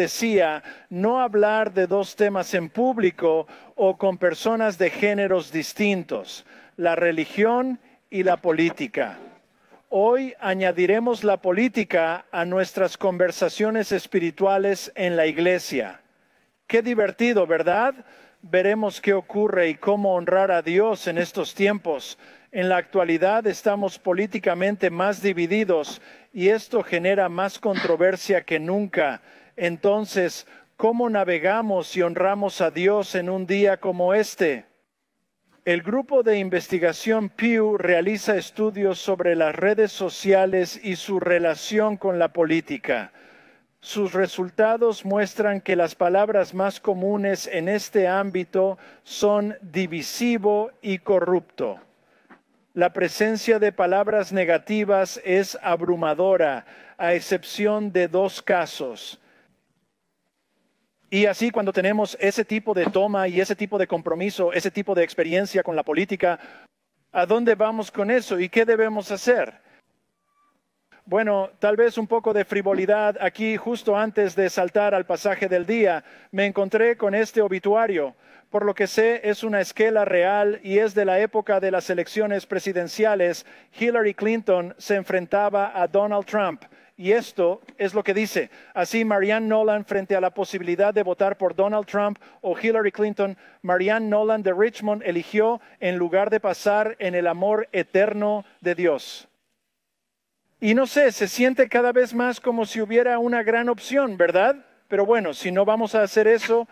Decía no hablar de dos temas en público o con personas de géneros distintos, la religión y la política. Hoy añadiremos la política a nuestras conversaciones espirituales en la iglesia. Qué divertido, ¿verdad? Veremos qué ocurre y cómo honrar a Dios en estos tiempos. En la actualidad estamos políticamente más divididos y esto genera más controversia que nunca entonces, ¿cómo navegamos y honramos a Dios en un día como este? El grupo de investigación Pew realiza estudios sobre las redes sociales y su relación con la política. Sus resultados muestran que las palabras más comunes en este ámbito son divisivo y corrupto. La presencia de palabras negativas es abrumadora, a excepción de dos casos y así cuando tenemos ese tipo de toma y ese tipo de compromiso, ese tipo de experiencia con la política, ¿a dónde vamos con eso y qué debemos hacer? Bueno, tal vez un poco de frivolidad aquí justo antes de saltar al pasaje del día, me encontré con este obituario. Por lo que sé, es una esquela real y es de la época de las elecciones presidenciales. Hillary Clinton se enfrentaba a Donald Trump y esto es lo que dice. Así, Marianne Nolan, frente a la posibilidad de votar por Donald Trump o Hillary Clinton, Marianne Nolan de Richmond eligió en lugar de pasar en el amor eterno de Dios. Y no sé, se siente cada vez más como si hubiera una gran opción, ¿verdad? Pero bueno, si no vamos a hacer eso,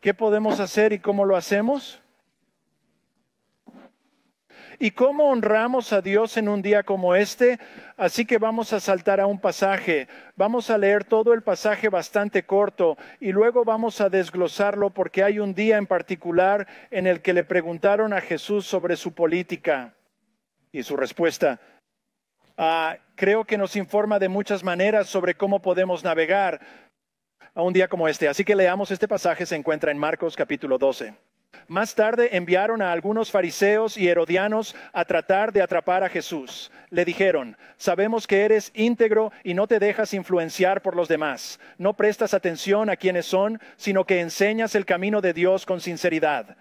¿qué podemos hacer y cómo lo hacemos? ¿Y cómo honramos a Dios en un día como este? Así que vamos a saltar a un pasaje. Vamos a leer todo el pasaje bastante corto y luego vamos a desglosarlo porque hay un día en particular en el que le preguntaron a Jesús sobre su política y su respuesta. Ah, creo que nos informa de muchas maneras sobre cómo podemos navegar a un día como este. Así que leamos este pasaje, se encuentra en Marcos capítulo 12. Más tarde enviaron a algunos fariseos y herodianos a tratar de atrapar a Jesús. Le dijeron, sabemos que eres íntegro y no te dejas influenciar por los demás, no prestas atención a quienes son, sino que enseñas el camino de Dios con sinceridad.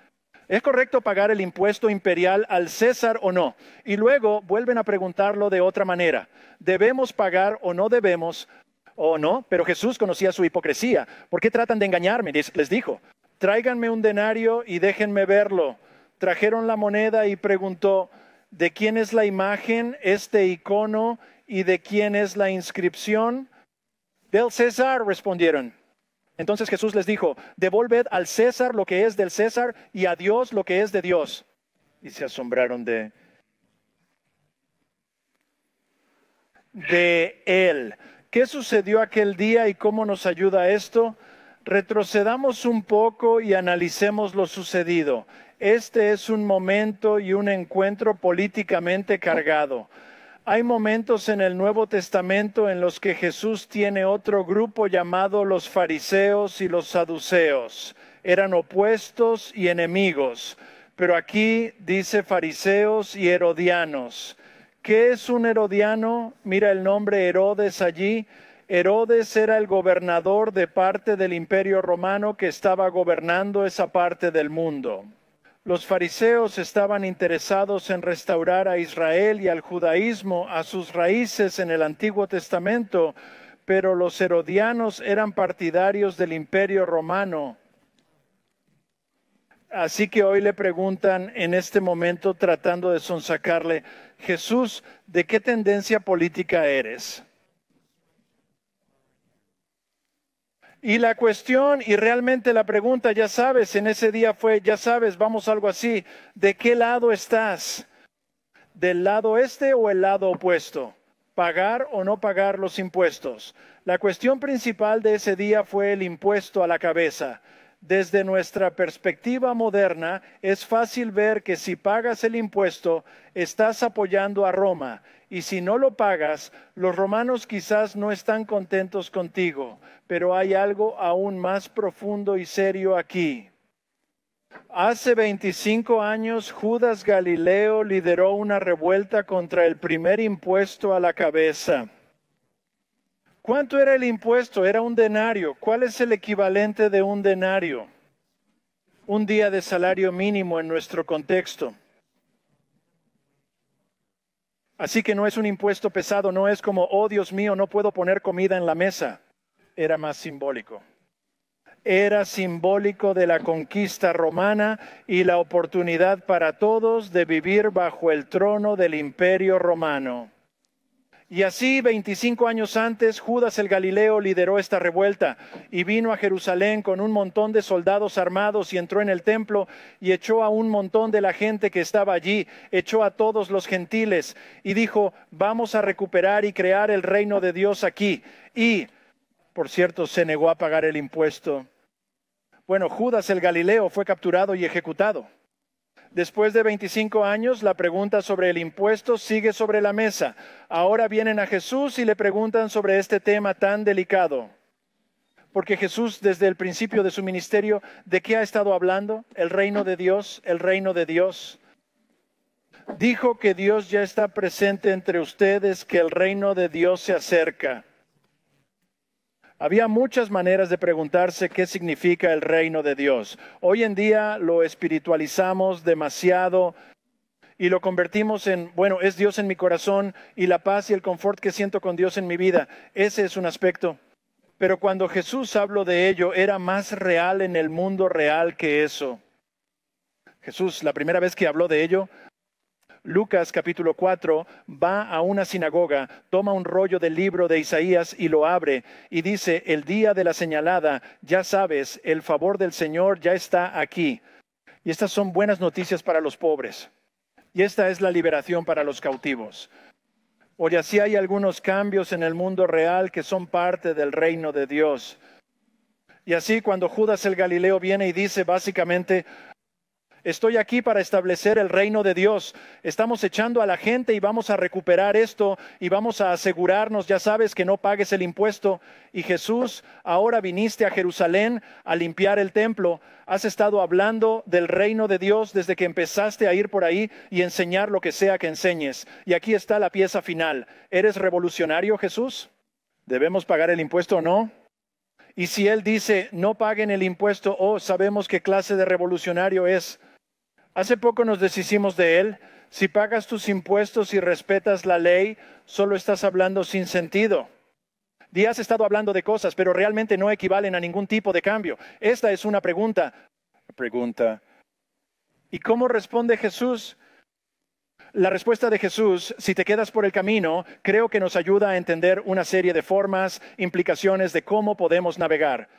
¿Es correcto pagar el impuesto imperial al César o no? Y luego vuelven a preguntarlo de otra manera. ¿Debemos pagar o no debemos? ¿O no? Pero Jesús conocía su hipocresía. ¿Por qué tratan de engañarme? Les dijo tráiganme un denario y déjenme verlo. Trajeron la moneda y preguntó, ¿de quién es la imagen, este icono y de quién es la inscripción? Del César, respondieron. Entonces Jesús les dijo, devolved al César lo que es del César y a Dios lo que es de Dios. Y se asombraron de, de él. ¿Qué sucedió aquel día y cómo nos ayuda esto? Retrocedamos un poco y analicemos lo sucedido. Este es un momento y un encuentro políticamente cargado. Hay momentos en el Nuevo Testamento en los que Jesús tiene otro grupo llamado los fariseos y los saduceos. Eran opuestos y enemigos, pero aquí dice fariseos y herodianos. ¿Qué es un herodiano? Mira el nombre Herodes allí Herodes era el gobernador de parte del imperio romano que estaba gobernando esa parte del mundo. Los fariseos estaban interesados en restaurar a Israel y al judaísmo a sus raíces en el Antiguo Testamento, pero los herodianos eran partidarios del imperio romano. Así que hoy le preguntan en este momento tratando de sonsacarle, Jesús, ¿de qué tendencia política eres? Y la cuestión, y realmente la pregunta, ya sabes, en ese día fue, ya sabes, vamos algo así, ¿de qué lado estás? ¿Del lado este o el lado opuesto? ¿Pagar o no pagar los impuestos? La cuestión principal de ese día fue el impuesto a la cabeza. Desde nuestra perspectiva moderna, es fácil ver que si pagas el impuesto, estás apoyando a Roma y si no lo pagas, los romanos quizás no están contentos contigo, pero hay algo aún más profundo y serio aquí. Hace 25 años Judas Galileo lideró una revuelta contra el primer impuesto a la cabeza. ¿Cuánto era el impuesto? Era un denario. ¿Cuál es el equivalente de un denario? Un día de salario mínimo en nuestro contexto. Así que no es un impuesto pesado, no es como, oh Dios mío, no puedo poner comida en la mesa. Era más simbólico. Era simbólico de la conquista romana y la oportunidad para todos de vivir bajo el trono del imperio romano. Y así, 25 años antes, Judas el Galileo lideró esta revuelta y vino a Jerusalén con un montón de soldados armados y entró en el templo y echó a un montón de la gente que estaba allí, echó a todos los gentiles y dijo, vamos a recuperar y crear el reino de Dios aquí. Y, por cierto, se negó a pagar el impuesto. Bueno, Judas el Galileo fue capturado y ejecutado. Después de 25 años, la pregunta sobre el impuesto sigue sobre la mesa. Ahora vienen a Jesús y le preguntan sobre este tema tan delicado. Porque Jesús, desde el principio de su ministerio, ¿de qué ha estado hablando? El reino de Dios, el reino de Dios. Dijo que Dios ya está presente entre ustedes, que el reino de Dios se acerca. Había muchas maneras de preguntarse qué significa el reino de Dios. Hoy en día lo espiritualizamos demasiado y lo convertimos en, bueno, es Dios en mi corazón y la paz y el confort que siento con Dios en mi vida. Ese es un aspecto. Pero cuando Jesús habló de ello, era más real en el mundo real que eso. Jesús, la primera vez que habló de ello, Lucas capítulo 4 va a una sinagoga, toma un rollo del libro de Isaías y lo abre y dice, el día de la señalada, ya sabes, el favor del Señor ya está aquí. Y estas son buenas noticias para los pobres. Y esta es la liberación para los cautivos. Hoy así hay algunos cambios en el mundo real que son parte del reino de Dios. Y así cuando Judas el Galileo viene y dice básicamente, Estoy aquí para establecer el reino de Dios. Estamos echando a la gente y vamos a recuperar esto y vamos a asegurarnos, ya sabes, que no pagues el impuesto. Y Jesús, ahora viniste a Jerusalén a limpiar el templo. Has estado hablando del reino de Dios desde que empezaste a ir por ahí y enseñar lo que sea que enseñes. Y aquí está la pieza final. ¿Eres revolucionario, Jesús? ¿Debemos pagar el impuesto o no? Y si Él dice, no paguen el impuesto, oh, sabemos qué clase de revolucionario es Hace poco nos deshicimos de él. Si pagas tus impuestos y respetas la ley, solo estás hablando sin sentido. Díaz ha estado hablando de cosas, pero realmente no equivalen a ningún tipo de cambio. Esta es una pregunta. Pregunta. ¿Y cómo responde Jesús? La respuesta de Jesús, si te quedas por el camino, creo que nos ayuda a entender una serie de formas, implicaciones de cómo podemos navegar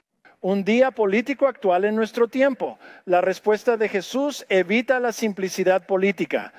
un día político actual en nuestro tiempo. La respuesta de Jesús evita la simplicidad política.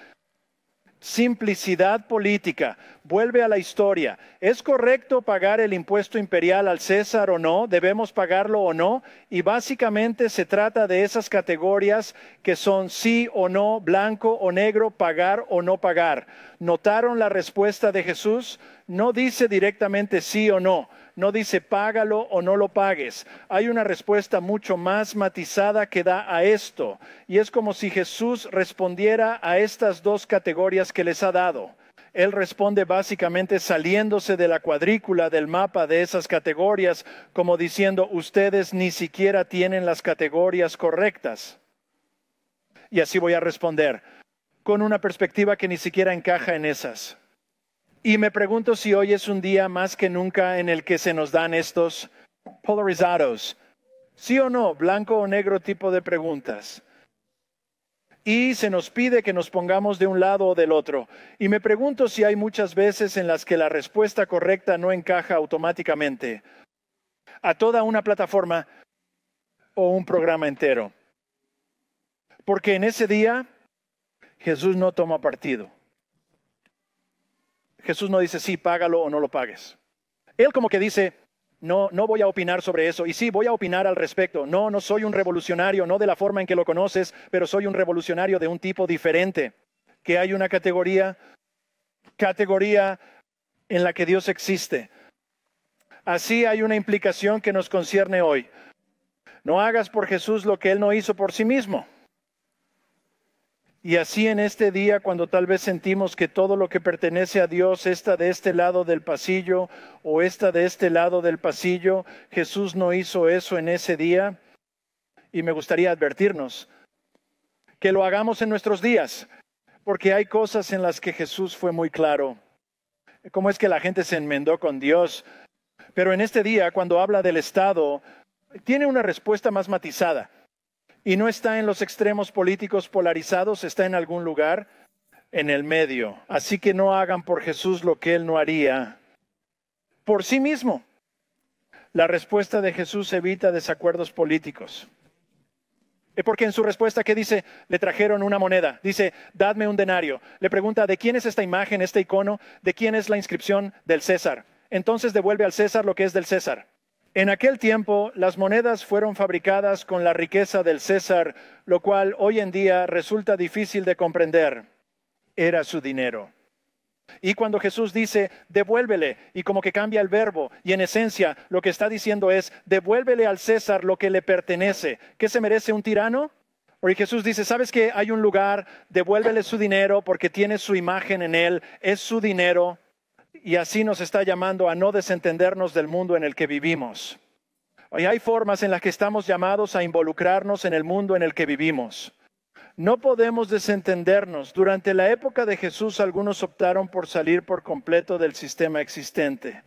Simplicidad política. Vuelve a la historia. ¿Es correcto pagar el impuesto imperial al César o no? ¿Debemos pagarlo o no? Y básicamente se trata de esas categorías que son sí o no, blanco o negro, pagar o no pagar. ¿Notaron la respuesta de Jesús? No dice directamente sí o no no dice págalo o no lo pagues. Hay una respuesta mucho más matizada que da a esto, y es como si Jesús respondiera a estas dos categorías que les ha dado. Él responde básicamente saliéndose de la cuadrícula del mapa de esas categorías, como diciendo, ustedes ni siquiera tienen las categorías correctas. Y así voy a responder, con una perspectiva que ni siquiera encaja en esas. Y me pregunto si hoy es un día más que nunca en el que se nos dan estos polarizados. Sí o no, blanco o negro tipo de preguntas. Y se nos pide que nos pongamos de un lado o del otro. Y me pregunto si hay muchas veces en las que la respuesta correcta no encaja automáticamente a toda una plataforma o un programa entero. Porque en ese día Jesús no toma partido. Jesús no dice, sí, págalo o no lo pagues. Él como que dice, no, no voy a opinar sobre eso. Y sí, voy a opinar al respecto. No, no soy un revolucionario, no de la forma en que lo conoces, pero soy un revolucionario de un tipo diferente. Que hay una categoría, categoría en la que Dios existe. Así hay una implicación que nos concierne hoy. No hagas por Jesús lo que Él no hizo por sí mismo. Y así en este día, cuando tal vez sentimos que todo lo que pertenece a Dios está de este lado del pasillo o está de este lado del pasillo, Jesús no hizo eso en ese día. Y me gustaría advertirnos que lo hagamos en nuestros días, porque hay cosas en las que Jesús fue muy claro. ¿Cómo es que la gente se enmendó con Dios? Pero en este día, cuando habla del Estado, tiene una respuesta más matizada. Y no está en los extremos políticos polarizados, está en algún lugar en el medio. Así que no hagan por Jesús lo que él no haría por sí mismo. La respuesta de Jesús evita desacuerdos políticos. Eh, porque en su respuesta, ¿qué dice? Le trajeron una moneda. Dice, dadme un denario. Le pregunta, ¿de quién es esta imagen, este icono? ¿De quién es la inscripción del César? Entonces devuelve al César lo que es del César. En aquel tiempo las monedas fueron fabricadas con la riqueza del César, lo cual hoy en día resulta difícil de comprender. Era su dinero. Y cuando Jesús dice, devuélvele, y como que cambia el verbo, y en esencia lo que está diciendo es, devuélvele al César lo que le pertenece. ¿Qué se merece un tirano? Y Jesús dice, ¿sabes que hay un lugar, devuélvele su dinero porque tiene su imagen en él, es su dinero, y así nos está llamando a no desentendernos del mundo en el que vivimos. Y hay formas en las que estamos llamados a involucrarnos en el mundo en el que vivimos. No podemos desentendernos. Durante la época de Jesús algunos optaron por salir por completo del sistema existente.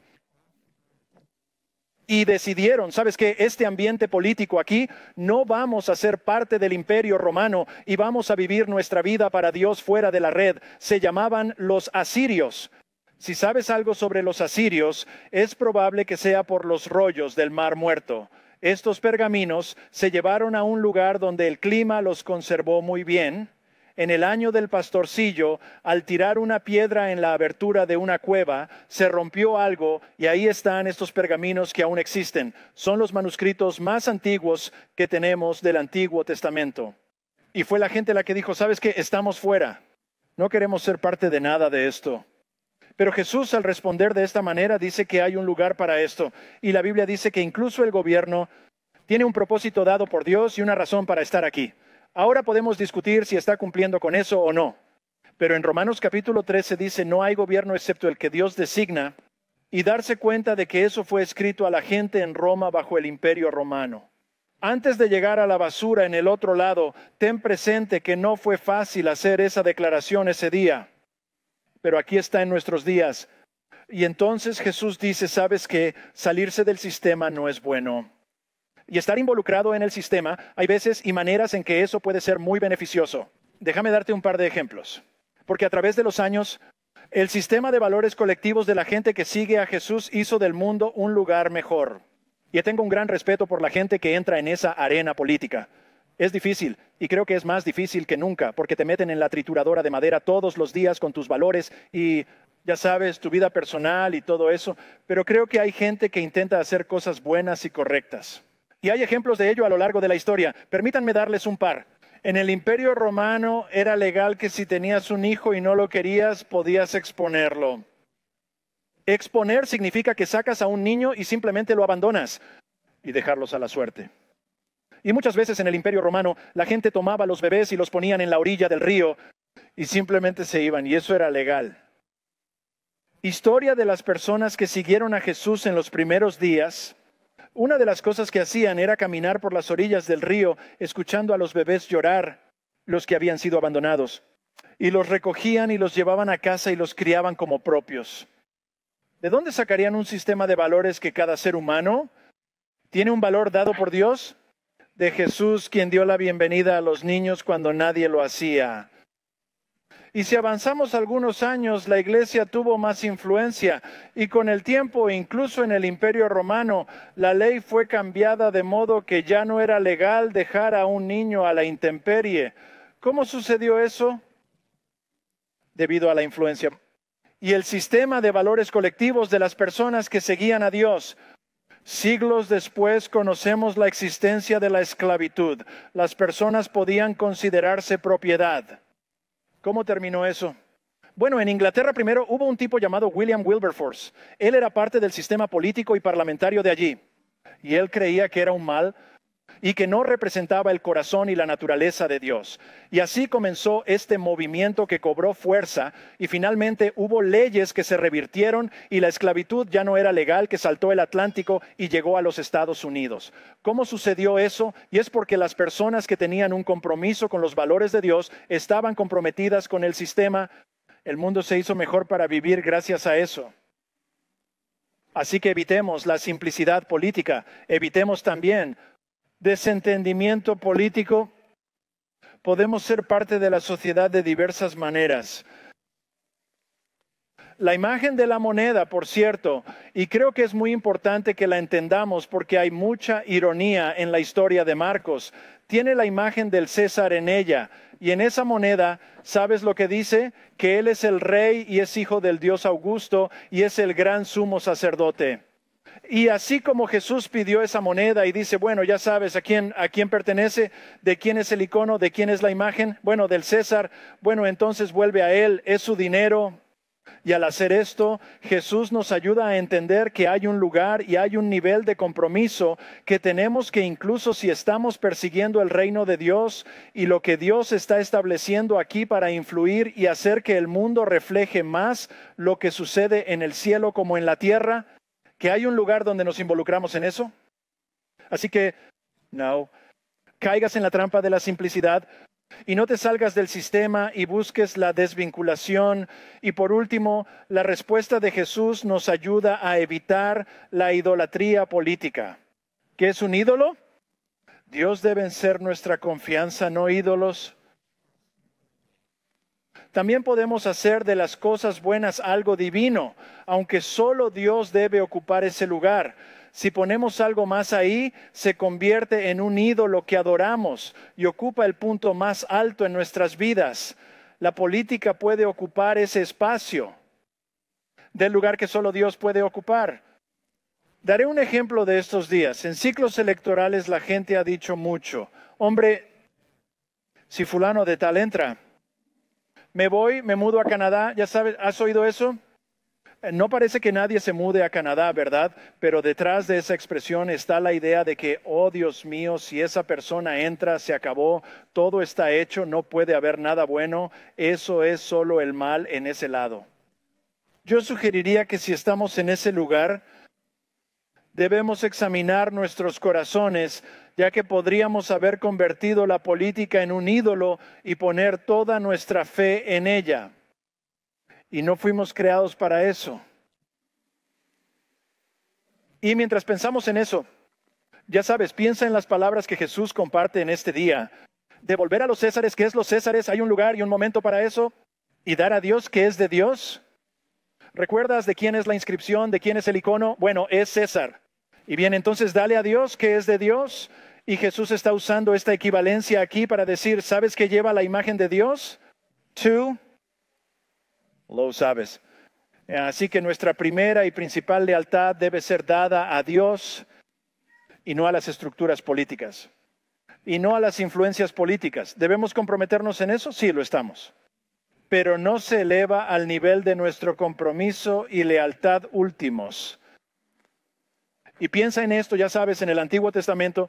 Y decidieron, sabes que este ambiente político aquí no vamos a ser parte del imperio romano y vamos a vivir nuestra vida para Dios fuera de la red. Se llamaban los asirios, si sabes algo sobre los asirios, es probable que sea por los rollos del mar muerto. Estos pergaminos se llevaron a un lugar donde el clima los conservó muy bien. En el año del pastorcillo, al tirar una piedra en la abertura de una cueva, se rompió algo y ahí están estos pergaminos que aún existen. Son los manuscritos más antiguos que tenemos del Antiguo Testamento. Y fue la gente la que dijo, ¿sabes qué? Estamos fuera. No queremos ser parte de nada de esto. Pero Jesús al responder de esta manera dice que hay un lugar para esto. Y la Biblia dice que incluso el gobierno tiene un propósito dado por Dios y una razón para estar aquí. Ahora podemos discutir si está cumpliendo con eso o no. Pero en Romanos capítulo 13 dice, no hay gobierno excepto el que Dios designa, y darse cuenta de que eso fue escrito a la gente en Roma bajo el imperio romano. Antes de llegar a la basura en el otro lado, ten presente que no fue fácil hacer esa declaración ese día pero aquí está en nuestros días. Y entonces Jesús dice, sabes que salirse del sistema no es bueno. Y estar involucrado en el sistema, hay veces y maneras en que eso puede ser muy beneficioso. Déjame darte un par de ejemplos. Porque a través de los años, el sistema de valores colectivos de la gente que sigue a Jesús hizo del mundo un lugar mejor. Y tengo un gran respeto por la gente que entra en esa arena política. Es difícil, y creo que es más difícil que nunca, porque te meten en la trituradora de madera todos los días con tus valores y, ya sabes, tu vida personal y todo eso, pero creo que hay gente que intenta hacer cosas buenas y correctas. Y hay ejemplos de ello a lo largo de la historia. Permítanme darles un par. En el Imperio Romano era legal que si tenías un hijo y no lo querías, podías exponerlo. Exponer significa que sacas a un niño y simplemente lo abandonas y dejarlos a la suerte. Y muchas veces en el Imperio Romano la gente tomaba los bebés y los ponían en la orilla del río y simplemente se iban, y eso era legal. Historia de las personas que siguieron a Jesús en los primeros días. Una de las cosas que hacían era caminar por las orillas del río escuchando a los bebés llorar, los que habían sido abandonados. Y los recogían y los llevaban a casa y los criaban como propios. ¿De dónde sacarían un sistema de valores que cada ser humano tiene un valor dado por Dios? de Jesús quien dio la bienvenida a los niños cuando nadie lo hacía. Y si avanzamos algunos años, la iglesia tuvo más influencia y con el tiempo, incluso en el imperio romano, la ley fue cambiada de modo que ya no era legal dejar a un niño a la intemperie. ¿Cómo sucedió eso? Debido a la influencia y el sistema de valores colectivos de las personas que seguían a Dios. Siglos después conocemos la existencia de la esclavitud. Las personas podían considerarse propiedad. ¿Cómo terminó eso? Bueno, en Inglaterra primero hubo un tipo llamado William Wilberforce. Él era parte del sistema político y parlamentario de allí. Y él creía que era un mal y que no representaba el corazón y la naturaleza de Dios. Y así comenzó este movimiento que cobró fuerza y finalmente hubo leyes que se revirtieron y la esclavitud ya no era legal que saltó el Atlántico y llegó a los Estados Unidos. ¿Cómo sucedió eso? Y es porque las personas que tenían un compromiso con los valores de Dios estaban comprometidas con el sistema. El mundo se hizo mejor para vivir gracias a eso. Así que evitemos la simplicidad política, evitemos también desentendimiento político, podemos ser parte de la sociedad de diversas maneras. La imagen de la moneda, por cierto, y creo que es muy importante que la entendamos porque hay mucha ironía en la historia de Marcos, tiene la imagen del César en ella, y en esa moneda, ¿sabes lo que dice? Que él es el rey y es hijo del Dios Augusto y es el gran sumo sacerdote. Y así como Jesús pidió esa moneda y dice, bueno, ya sabes a quién, a quién pertenece, de quién es el icono, de quién es la imagen, bueno, del César, bueno, entonces vuelve a él, es su dinero, y al hacer esto, Jesús nos ayuda a entender que hay un lugar y hay un nivel de compromiso que tenemos que incluso si estamos persiguiendo el reino de Dios y lo que Dios está estableciendo aquí para influir y hacer que el mundo refleje más lo que sucede en el cielo como en la tierra, que hay un lugar donde nos involucramos en eso. Así que, no, caigas en la trampa de la simplicidad y no te salgas del sistema y busques la desvinculación. Y por último, la respuesta de Jesús nos ayuda a evitar la idolatría política. ¿Qué es un ídolo? Dios debe ser nuestra confianza, no ídolos. También podemos hacer de las cosas buenas algo divino, aunque solo Dios debe ocupar ese lugar. Si ponemos algo más ahí, se convierte en un ídolo que adoramos y ocupa el punto más alto en nuestras vidas. La política puede ocupar ese espacio del lugar que solo Dios puede ocupar. Daré un ejemplo de estos días. En ciclos electorales la gente ha dicho mucho, hombre, si fulano de tal entra, me voy, me mudo a Canadá, ya sabes, ¿has oído eso? Eh, no parece que nadie se mude a Canadá, ¿verdad? Pero detrás de esa expresión está la idea de que, oh Dios mío, si esa persona entra, se acabó, todo está hecho, no puede haber nada bueno, eso es solo el mal en ese lado. Yo sugeriría que si estamos en ese lugar, debemos examinar nuestros corazones, ya que podríamos haber convertido la política en un ídolo y poner toda nuestra fe en ella. Y no fuimos creados para eso. Y mientras pensamos en eso, ya sabes, piensa en las palabras que Jesús comparte en este día. Devolver a los Césares que es los Césares, hay un lugar y un momento para eso. Y dar a Dios que es de Dios. ¿Recuerdas de quién es la inscripción, de quién es el icono? Bueno, es César. Y bien, entonces dale a Dios que es de Dios. Y Jesús está usando esta equivalencia aquí para decir, ¿sabes qué lleva la imagen de Dios? Tú lo sabes. Así que nuestra primera y principal lealtad debe ser dada a Dios y no a las estructuras políticas y no a las influencias políticas. ¿Debemos comprometernos en eso? Sí, lo estamos. Pero no se eleva al nivel de nuestro compromiso y lealtad últimos y piensa en esto, ya sabes, en el Antiguo Testamento,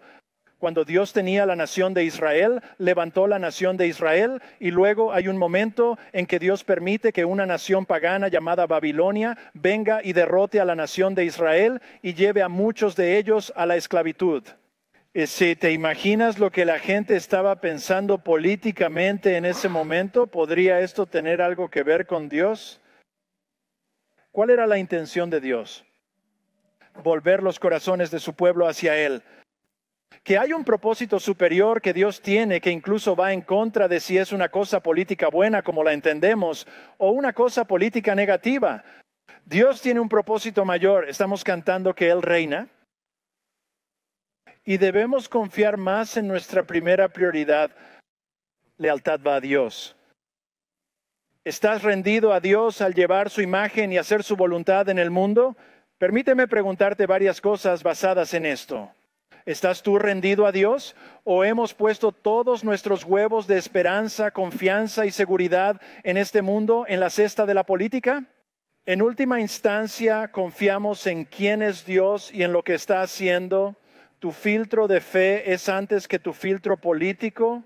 cuando Dios tenía la nación de Israel, levantó la nación de Israel y luego hay un momento en que Dios permite que una nación pagana llamada Babilonia venga y derrote a la nación de Israel y lleve a muchos de ellos a la esclavitud. Eh, si te imaginas lo que la gente estaba pensando políticamente en ese momento, ¿podría esto tener algo que ver con Dios? ¿Cuál era la intención de Dios? volver los corazones de su pueblo hacia Él. Que hay un propósito superior que Dios tiene que incluso va en contra de si es una cosa política buena como la entendemos o una cosa política negativa. Dios tiene un propósito mayor. Estamos cantando que Él reina. Y debemos confiar más en nuestra primera prioridad. Lealtad va a Dios. ¿Estás rendido a Dios al llevar su imagen y hacer su voluntad en el mundo? Permíteme preguntarte varias cosas basadas en esto. ¿Estás tú rendido a Dios o hemos puesto todos nuestros huevos de esperanza, confianza y seguridad en este mundo, en la cesta de la política? En última instancia, confiamos en quién es Dios y en lo que está haciendo. Tu filtro de fe es antes que tu filtro político.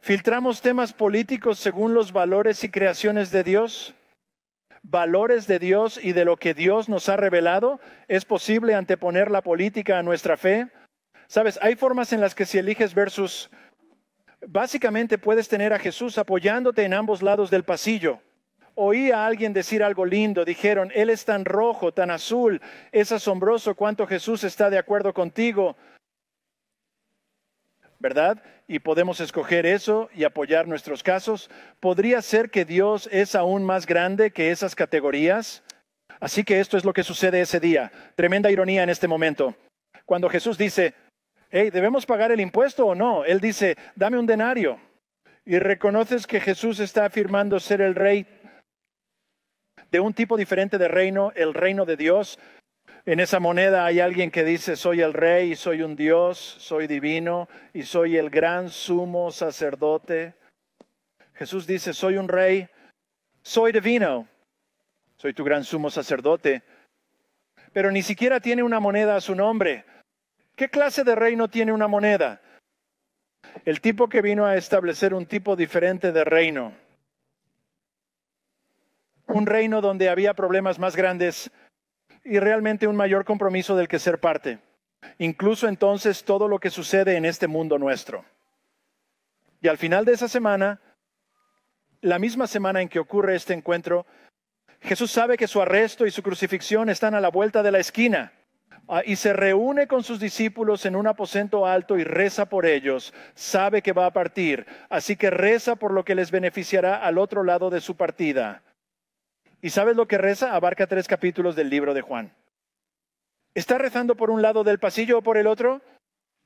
Filtramos temas políticos según los valores y creaciones de Dios valores de Dios y de lo que Dios nos ha revelado? ¿Es posible anteponer la política a nuestra fe? Sabes, hay formas en las que si eliges versus, básicamente puedes tener a Jesús apoyándote en ambos lados del pasillo. Oí a alguien decir algo lindo, dijeron, Él es tan rojo, tan azul, es asombroso cuánto Jesús está de acuerdo contigo. ¿verdad? Y podemos escoger eso y apoyar nuestros casos. ¿Podría ser que Dios es aún más grande que esas categorías? Así que esto es lo que sucede ese día. Tremenda ironía en este momento. Cuando Jesús dice, hey, ¿debemos pagar el impuesto o no? Él dice, dame un denario. Y reconoces que Jesús está afirmando ser el rey de un tipo diferente de reino, el reino de Dios, en esa moneda hay alguien que dice, soy el rey, soy un dios, soy divino y soy el gran sumo sacerdote. Jesús dice, soy un rey, soy divino, soy tu gran sumo sacerdote. Pero ni siquiera tiene una moneda a su nombre. ¿Qué clase de reino tiene una moneda? El tipo que vino a establecer un tipo diferente de reino. Un reino donde había problemas más grandes y realmente un mayor compromiso del que ser parte. Incluso entonces todo lo que sucede en este mundo nuestro. Y al final de esa semana, la misma semana en que ocurre este encuentro, Jesús sabe que su arresto y su crucifixión están a la vuelta de la esquina ah, y se reúne con sus discípulos en un aposento alto y reza por ellos. Sabe que va a partir, así que reza por lo que les beneficiará al otro lado de su partida. ¿Y sabes lo que reza? Abarca tres capítulos del libro de Juan. ¿Está rezando por un lado del pasillo o por el otro?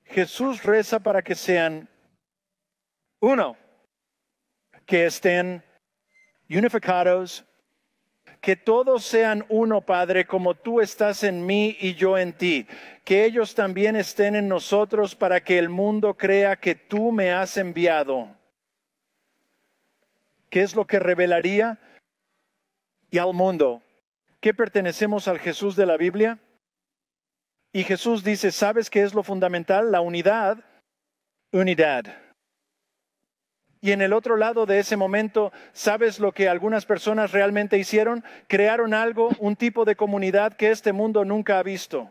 Jesús reza para que sean uno, que estén unificados, que todos sean uno, Padre, como tú estás en mí y yo en ti. Que ellos también estén en nosotros para que el mundo crea que tú me has enviado. ¿Qué es lo que revelaría? y al mundo, ¿Qué pertenecemos al Jesús de la Biblia. Y Jesús dice, ¿sabes qué es lo fundamental? La unidad, unidad. Y en el otro lado de ese momento, ¿sabes lo que algunas personas realmente hicieron? Crearon algo, un tipo de comunidad que este mundo nunca ha visto.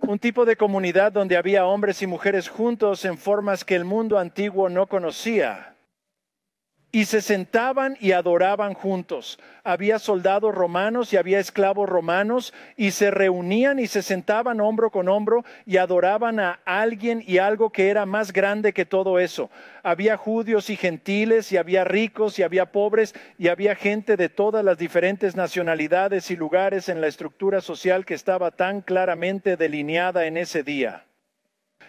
Un tipo de comunidad donde había hombres y mujeres juntos en formas que el mundo antiguo no conocía y se sentaban y adoraban juntos. Había soldados romanos y había esclavos romanos, y se reunían y se sentaban hombro con hombro y adoraban a alguien y algo que era más grande que todo eso. Había judíos y gentiles, y había ricos y había pobres, y había gente de todas las diferentes nacionalidades y lugares en la estructura social que estaba tan claramente delineada en ese día.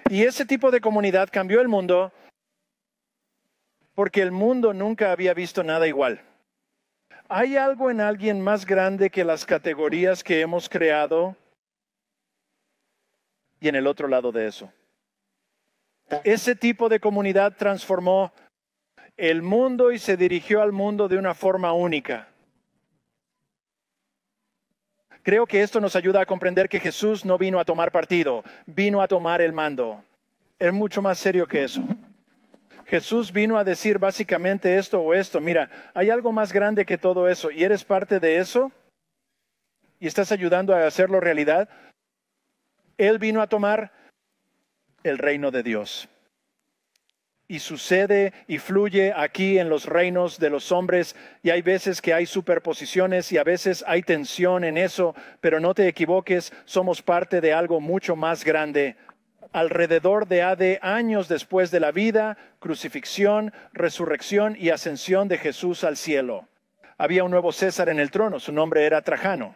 Y ese tipo de comunidad cambió el mundo porque el mundo nunca había visto nada igual. ¿Hay algo en alguien más grande que las categorías que hemos creado? Y en el otro lado de eso. Ese tipo de comunidad transformó el mundo y se dirigió al mundo de una forma única. Creo que esto nos ayuda a comprender que Jesús no vino a tomar partido, vino a tomar el mando. Es mucho más serio que eso. Jesús vino a decir básicamente esto o esto. Mira, hay algo más grande que todo eso y eres parte de eso y estás ayudando a hacerlo realidad. Él vino a tomar el reino de Dios. Y sucede y fluye aquí en los reinos de los hombres y hay veces que hay superposiciones y a veces hay tensión en eso, pero no te equivoques, somos parte de algo mucho más grande alrededor de AD años después de la vida, crucifixión, resurrección y ascensión de Jesús al cielo. Había un nuevo César en el trono, su nombre era Trajano.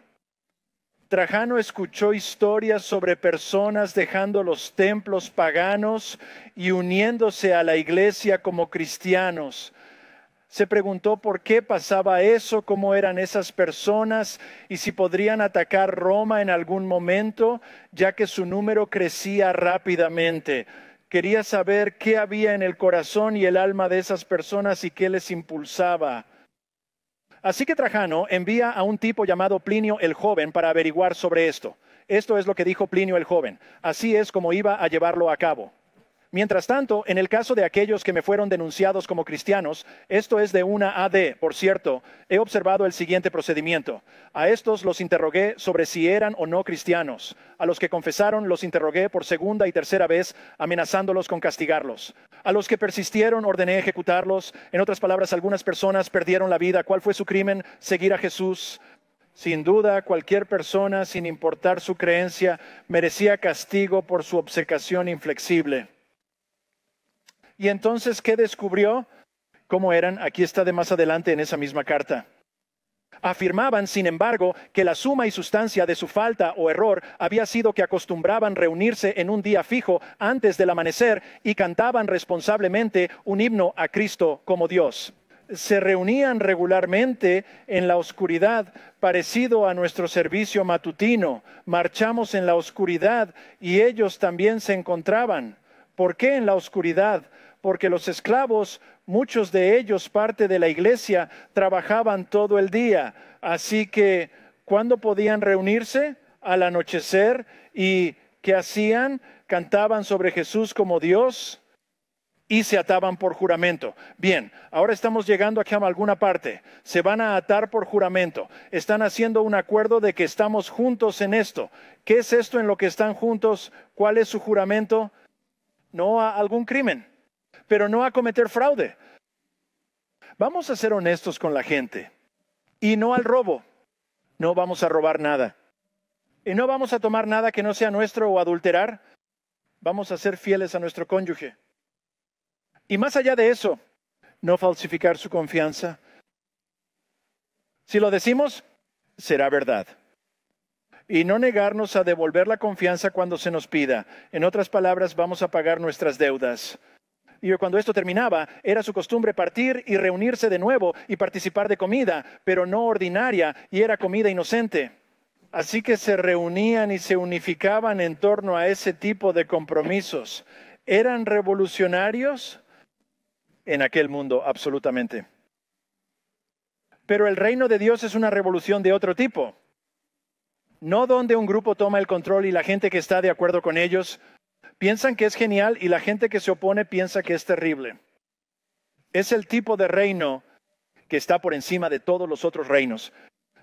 Trajano escuchó historias sobre personas dejando los templos paganos y uniéndose a la iglesia como cristianos se preguntó por qué pasaba eso, cómo eran esas personas y si podrían atacar Roma en algún momento, ya que su número crecía rápidamente. Quería saber qué había en el corazón y el alma de esas personas y qué les impulsaba. Así que Trajano envía a un tipo llamado Plinio el Joven para averiguar sobre esto. Esto es lo que dijo Plinio el Joven. Así es como iba a llevarlo a cabo. Mientras tanto, en el caso de aquellos que me fueron denunciados como cristianos, esto es de una AD, por cierto, he observado el siguiente procedimiento. A estos los interrogué sobre si eran o no cristianos. A los que confesaron los interrogué por segunda y tercera vez, amenazándolos con castigarlos. A los que persistieron ordené ejecutarlos. En otras palabras, algunas personas perdieron la vida. ¿Cuál fue su crimen? Seguir a Jesús. Sin duda, cualquier persona, sin importar su creencia, merecía castigo por su obcecación inflexible. Y entonces, ¿qué descubrió? ¿Cómo eran? Aquí está de más adelante en esa misma carta. Afirmaban, sin embargo, que la suma y sustancia de su falta o error había sido que acostumbraban reunirse en un día fijo antes del amanecer y cantaban responsablemente un himno a Cristo como Dios. Se reunían regularmente en la oscuridad, parecido a nuestro servicio matutino. Marchamos en la oscuridad y ellos también se encontraban. ¿Por qué en la oscuridad? porque los esclavos, muchos de ellos parte de la iglesia, trabajaban todo el día. Así que, ¿cuándo podían reunirse? Al anochecer. ¿Y qué hacían? Cantaban sobre Jesús como Dios y se ataban por juramento. Bien, ahora estamos llegando aquí a alguna parte. Se van a atar por juramento. Están haciendo un acuerdo de que estamos juntos en esto. ¿Qué es esto en lo que están juntos? ¿Cuál es su juramento? No a algún crimen pero no a cometer fraude. Vamos a ser honestos con la gente y no al robo. No vamos a robar nada. Y no vamos a tomar nada que no sea nuestro o adulterar. Vamos a ser fieles a nuestro cónyuge. Y más allá de eso, no falsificar su confianza. Si lo decimos, será verdad. Y no negarnos a devolver la confianza cuando se nos pida. En otras palabras, vamos a pagar nuestras deudas y cuando esto terminaba, era su costumbre partir y reunirse de nuevo y participar de comida, pero no ordinaria, y era comida inocente. Así que se reunían y se unificaban en torno a ese tipo de compromisos. ¿Eran revolucionarios? En aquel mundo, absolutamente. Pero el reino de Dios es una revolución de otro tipo. No donde un grupo toma el control y la gente que está de acuerdo con ellos Piensan que es genial y la gente que se opone piensa que es terrible. Es el tipo de reino que está por encima de todos los otros reinos.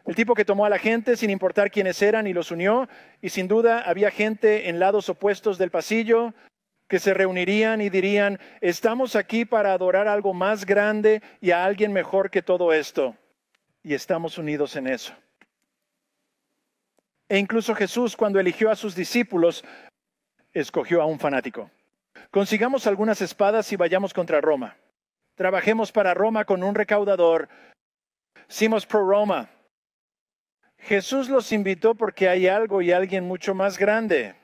El tipo que tomó a la gente sin importar quiénes eran y los unió, y sin duda había gente en lados opuestos del pasillo que se reunirían y dirían, estamos aquí para adorar algo más grande y a alguien mejor que todo esto. Y estamos unidos en eso. E incluso Jesús, cuando eligió a sus discípulos, escogió a un fanático. Consigamos algunas espadas y vayamos contra Roma. Trabajemos para Roma con un recaudador. Simos pro Roma. Jesús los invitó porque hay algo y alguien mucho más grande.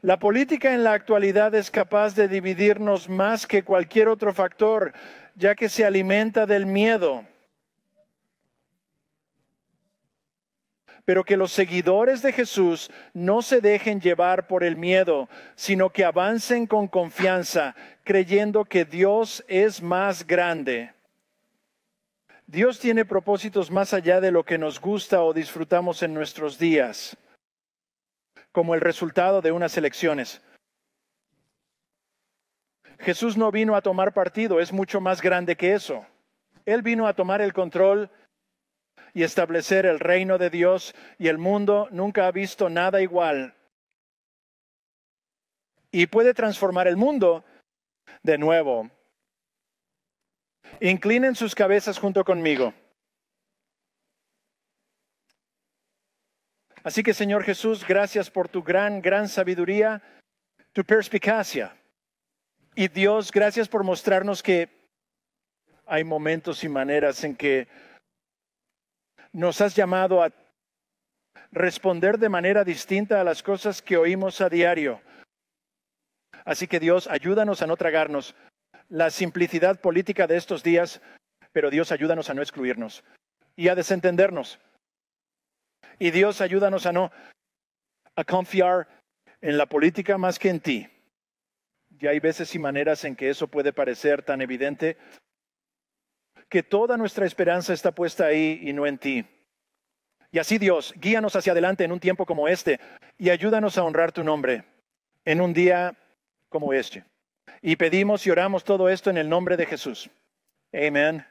La política en la actualidad es capaz de dividirnos más que cualquier otro factor, ya que se alimenta del miedo. pero que los seguidores de Jesús no se dejen llevar por el miedo, sino que avancen con confianza, creyendo que Dios es más grande. Dios tiene propósitos más allá de lo que nos gusta o disfrutamos en nuestros días, como el resultado de unas elecciones. Jesús no vino a tomar partido, es mucho más grande que eso. Él vino a tomar el control y establecer el reino de Dios y el mundo nunca ha visto nada igual. Y puede transformar el mundo de nuevo. Inclinen sus cabezas junto conmigo. Así que Señor Jesús, gracias por tu gran, gran sabiduría, tu perspicacia. Y Dios, gracias por mostrarnos que hay momentos y maneras en que nos has llamado a responder de manera distinta a las cosas que oímos a diario. Así que Dios, ayúdanos a no tragarnos la simplicidad política de estos días, pero Dios, ayúdanos a no excluirnos y a desentendernos. Y Dios, ayúdanos a no a confiar en la política más que en ti. Ya hay veces y maneras en que eso puede parecer tan evidente que toda nuestra esperanza está puesta ahí y no en ti. Y así Dios, guíanos hacia adelante en un tiempo como este y ayúdanos a honrar tu nombre en un día como este. Y pedimos y oramos todo esto en el nombre de Jesús. Amén.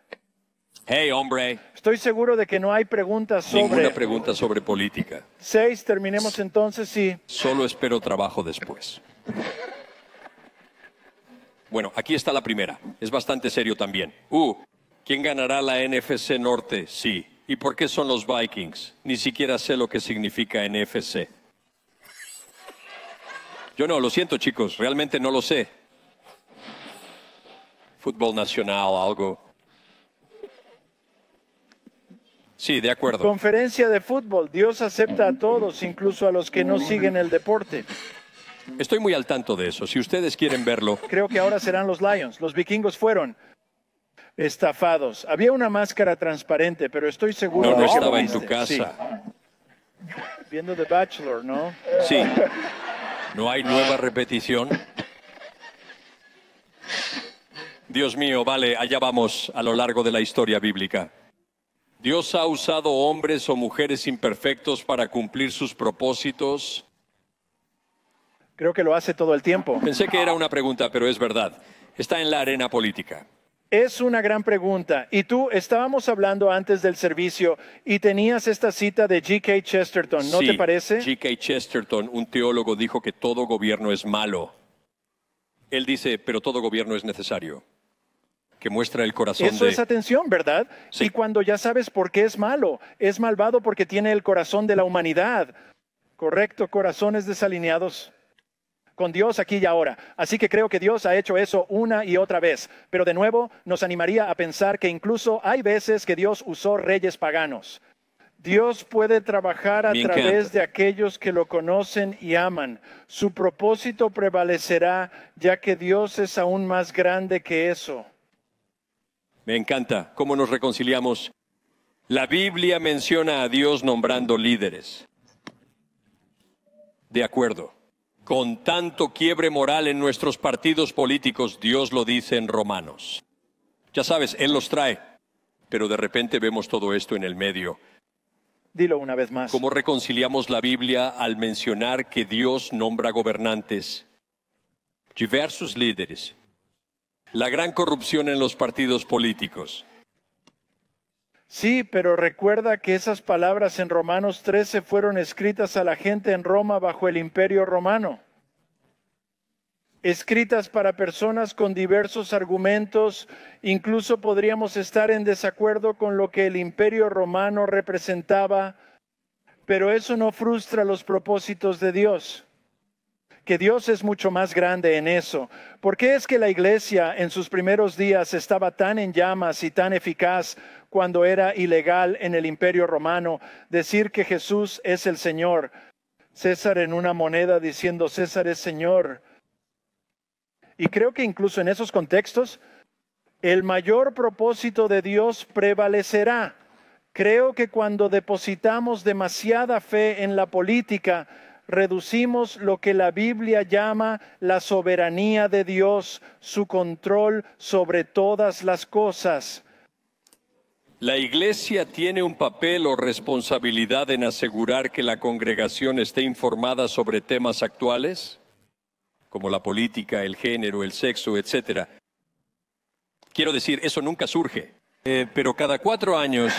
Hey, hombre. Estoy seguro de que no hay preguntas sobre. Ninguna pregunta sobre política. Seis, terminemos entonces y. Solo espero trabajo después. bueno, aquí está la primera. Es bastante serio también. Uh, ¿Quién ganará la NFC Norte? Sí. ¿Y por qué son los Vikings? Ni siquiera sé lo que significa NFC. Yo no, lo siento chicos, realmente no lo sé. Fútbol nacional, algo. Sí, de acuerdo. Conferencia de fútbol, Dios acepta a todos, incluso a los que no siguen el deporte. Estoy muy al tanto de eso, si ustedes quieren verlo. Creo que ahora serán los Lions, los vikingos fueron, estafados. Había una máscara transparente, pero estoy seguro no, no estaba en tu casa. Viendo The Bachelor, ¿no? Sí. No hay nueva repetición. Dios mío, vale, allá vamos a lo largo de la historia bíblica. Dios ha usado hombres o mujeres imperfectos para cumplir sus propósitos. Creo que lo hace todo el tiempo. Pensé que era una pregunta, pero es verdad. Está en la arena política. Es una gran pregunta. Y tú, estábamos hablando antes del servicio y tenías esta cita de G.K. Chesterton, ¿no te parece? G.K. Chesterton, un teólogo, dijo que todo gobierno es malo. Él dice, pero todo gobierno es necesario que muestra el corazón. Eso es atención, ¿verdad? Sí. Y cuando ya sabes por qué es malo, es malvado porque tiene el corazón de la humanidad. Correcto, corazones desalineados con Dios aquí y ahora. Así que creo que Dios ha hecho eso una y otra vez. Pero de nuevo nos animaría a pensar que incluso hay veces que Dios usó reyes paganos. Dios puede trabajar a través de aquellos que lo conocen y aman. Su propósito prevalecerá, ya que Dios es aún más grande que eso. Me encanta cómo nos reconciliamos. La Biblia menciona a Dios nombrando líderes. De acuerdo con tanto quiebre moral en nuestros partidos políticos, Dios lo dice en Romanos. Ya sabes, Él los trae, pero de repente vemos todo esto en el medio. Dilo una vez más. ¿Cómo reconciliamos la Biblia al mencionar que Dios nombra gobernantes, diversos líderes, la gran corrupción en los partidos políticos? Sí, pero recuerda que esas palabras en Romanos 13 fueron escritas a la gente en Roma bajo el imperio romano, escritas para personas con diversos argumentos, incluso podríamos estar en desacuerdo con lo que el imperio romano representaba, pero eso no frustra los propósitos de Dios que Dios es mucho más grande en eso. ¿Por qué es que la iglesia en sus primeros días estaba tan en llamas y tan eficaz? cuando era ilegal en el imperio romano decir que Jesús es el Señor. César en una moneda diciendo César es Señor. Y creo que incluso en esos contextos, el mayor propósito de Dios prevalecerá. Creo que cuando depositamos demasiada fe en la política, reducimos lo que la Biblia llama la soberanía de Dios, su control sobre todas las cosas. La Iglesia tiene un papel o responsabilidad en asegurar que la congregación esté informada sobre temas actuales, como la política, el género, el sexo, etc. Quiero decir, eso nunca surge, eh, pero cada cuatro años...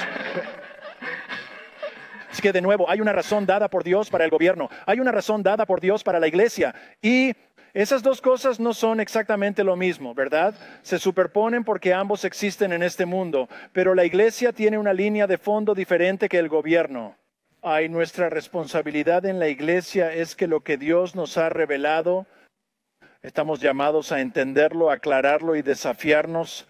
Es que de nuevo, hay una razón dada por Dios para el gobierno, hay una razón dada por Dios para la iglesia y esas dos cosas no son exactamente lo mismo, ¿verdad? Se superponen porque ambos existen en este mundo, pero la iglesia tiene una línea de fondo diferente que el gobierno. Ay, nuestra responsabilidad en la iglesia es que lo que Dios nos ha revelado, estamos llamados a entenderlo, aclararlo y desafiarnos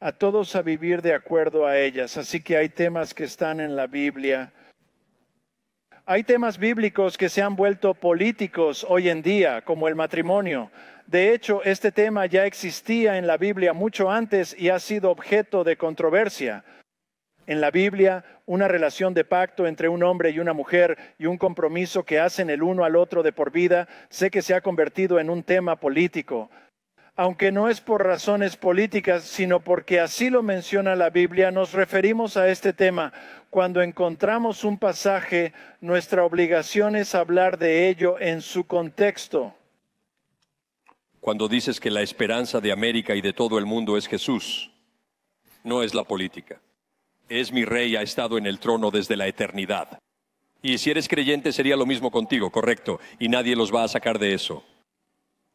a todos a vivir de acuerdo a ellas. Así que hay temas que están en la Biblia hay temas bíblicos que se han vuelto políticos hoy en día, como el matrimonio. De hecho, este tema ya existía en la Biblia mucho antes y ha sido objeto de controversia. En la Biblia, una relación de pacto entre un hombre y una mujer y un compromiso que hacen el uno al otro de por vida, sé que se ha convertido en un tema político aunque no es por razones políticas, sino porque así lo menciona la Biblia, nos referimos a este tema. Cuando encontramos un pasaje, nuestra obligación es hablar de ello en su contexto. Cuando dices que la esperanza de América y de todo el mundo es Jesús, no es la política. Es mi rey, ha estado en el trono desde la eternidad. Y si eres creyente sería lo mismo contigo, correcto, y nadie los va a sacar de eso.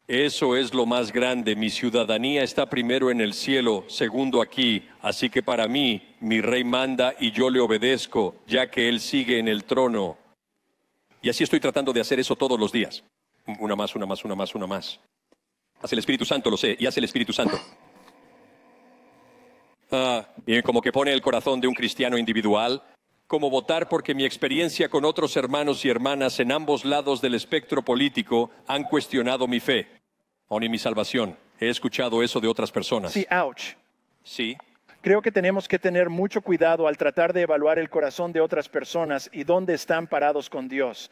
Eso es lo más grande. Mi ciudadanía está primero en el cielo, segundo aquí. Así que para mí, mi rey manda y yo le obedezco, ya que él sigue en el trono. Y así estoy tratando de hacer eso todos los días. Una más, una más, una más, una más. Hace el Espíritu Santo, lo sé, y hace el Espíritu Santo. Ah, como que pone el corazón de un cristiano individual, como votar porque mi experiencia con otros hermanos y hermanas en ambos lados del espectro político han cuestionado mi fe mi salvación he escuchado eso de otras personas. Sí, ouch. Sí. Creo que tenemos que tener mucho cuidado al tratar de evaluar el corazón de otras personas y dónde están parados con Dios.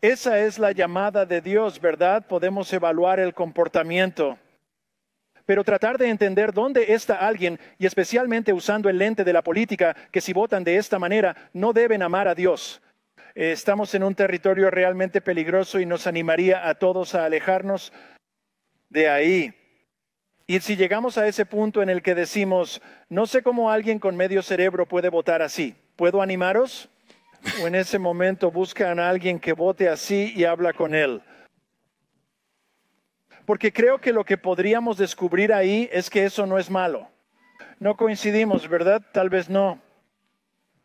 Esa es la llamada de Dios, ¿verdad? Podemos evaluar el comportamiento. Pero tratar de entender dónde está alguien, y especialmente usando el lente de la política, que si votan de esta manera, no deben amar a Dios. Eh, estamos en un territorio realmente peligroso y nos animaría a todos a alejarnos de ahí. Y si llegamos a ese punto en el que decimos, no sé cómo alguien con medio cerebro puede votar así, ¿puedo animaros? O en ese momento buscan a alguien que vote así y habla con él. Porque creo que lo que podríamos descubrir ahí es que eso no es malo. No coincidimos, ¿verdad? Tal vez no.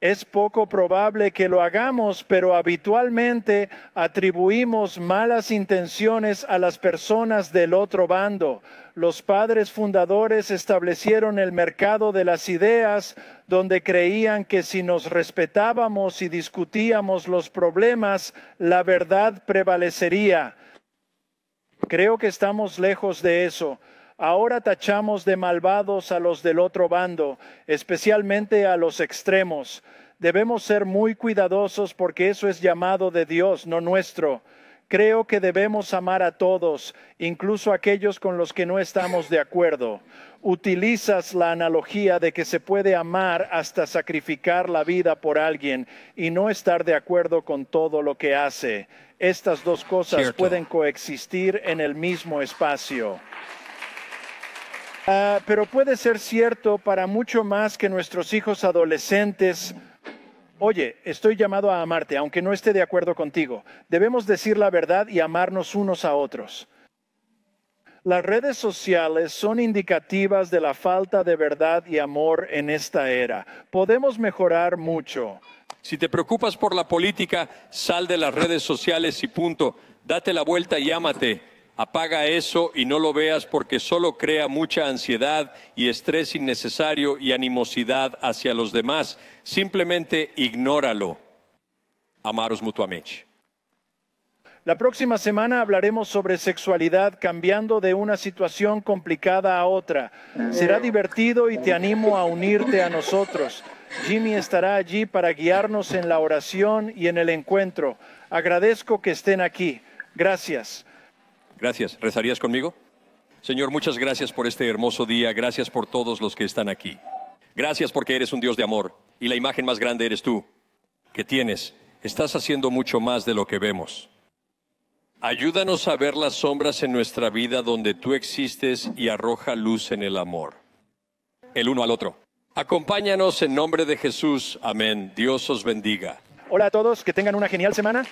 Es poco probable que lo hagamos, pero habitualmente atribuimos malas intenciones a las personas del otro bando. Los padres fundadores establecieron el mercado de las ideas donde creían que si nos respetábamos y discutíamos los problemas, la verdad prevalecería. Creo que estamos lejos de eso. Ahora tachamos de malvados a los del otro bando, especialmente a los extremos. Debemos ser muy cuidadosos porque eso es llamado de Dios, no nuestro. Creo que debemos amar a todos, incluso a aquellos con los que no estamos de acuerdo. Utilizas la analogía de que se puede amar hasta sacrificar la vida por alguien y no estar de acuerdo con todo lo que hace. Estas dos cosas pueden coexistir en el mismo espacio. Ah, pero puede ser cierto para mucho más que nuestros hijos adolescentes. Oye, estoy llamado a amarte, aunque no esté de acuerdo contigo. Debemos decir la verdad y amarnos unos a otros. Las redes sociales son indicativas de la falta de verdad y amor en esta era. Podemos mejorar mucho. Si te preocupas por la política, sal de las redes sociales y punto. Date la vuelta y ámate. Apaga eso y no lo veas porque solo crea mucha ansiedad y estrés innecesario y animosidad hacia los demás. Simplemente ignóralo. Amaros mutuamente. La próxima semana hablaremos sobre sexualidad cambiando de una situación complicada a otra. Será divertido y te animo a unirte a nosotros. Jimmy estará allí para guiarnos en la oración y en el encuentro. Agradezco que estén aquí. Gracias. Gracias. ¿Rezarías conmigo? Señor, muchas gracias por este hermoso día. Gracias por todos los que están aquí. Gracias porque eres un Dios de amor y la imagen más grande eres tú, que tienes. Estás haciendo mucho más de lo que vemos. Ayúdanos a ver las sombras en nuestra vida donde tú existes y arroja luz en el amor. El uno al otro. Acompáñanos en nombre de Jesús. Amén. Dios os bendiga. Hola a todos, que tengan una genial semana.